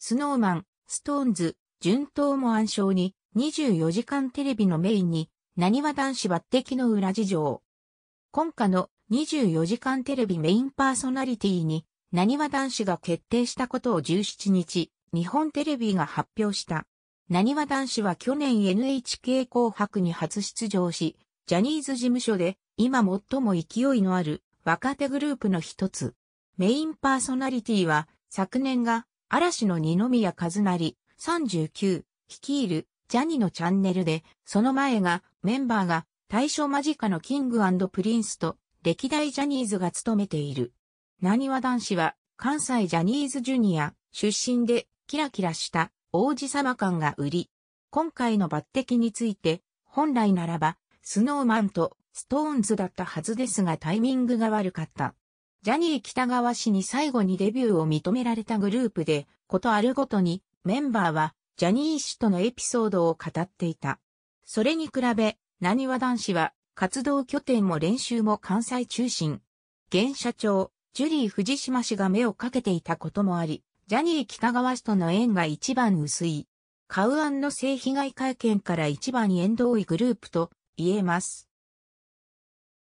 スノーマン、ストーンズ、順当も暗唱に、24時間テレビのメインに、何は男子抜擢の裏事情。今夏の24時間テレビメインパーソナリティに、何は男子が決定したことを17日、日本テレビが発表した。何は男子は去年 NHK 紅白に初出場し、ジャニーズ事務所で今最も勢いのある若手グループの一つ。メインパーソナリティは昨年が嵐の二宮和也39率いるジャニのチャンネルで、その前がメンバーが大正間近のキングプリンスと歴代ジャニーズが務めている。なにわ男子は関西ジャニーズジュニア出身でキラキラした王子様感が売り。今回の抜擢について、本来ならば、スノーマンとストーンズだったはずですがタイミングが悪かった。ジャニー北川氏に最後にデビューを認められたグループで、ことあるごとにメンバーはジャニー氏とのエピソードを語っていた。それに比べ、なにわ男子は活動拠点も練習も関西中心。現社長、ジュリー藤島氏が目をかけていたこともあり、ジャニー北川氏との縁が一番薄い。カウアンの性被害会見から一番縁遠いグループと言えます。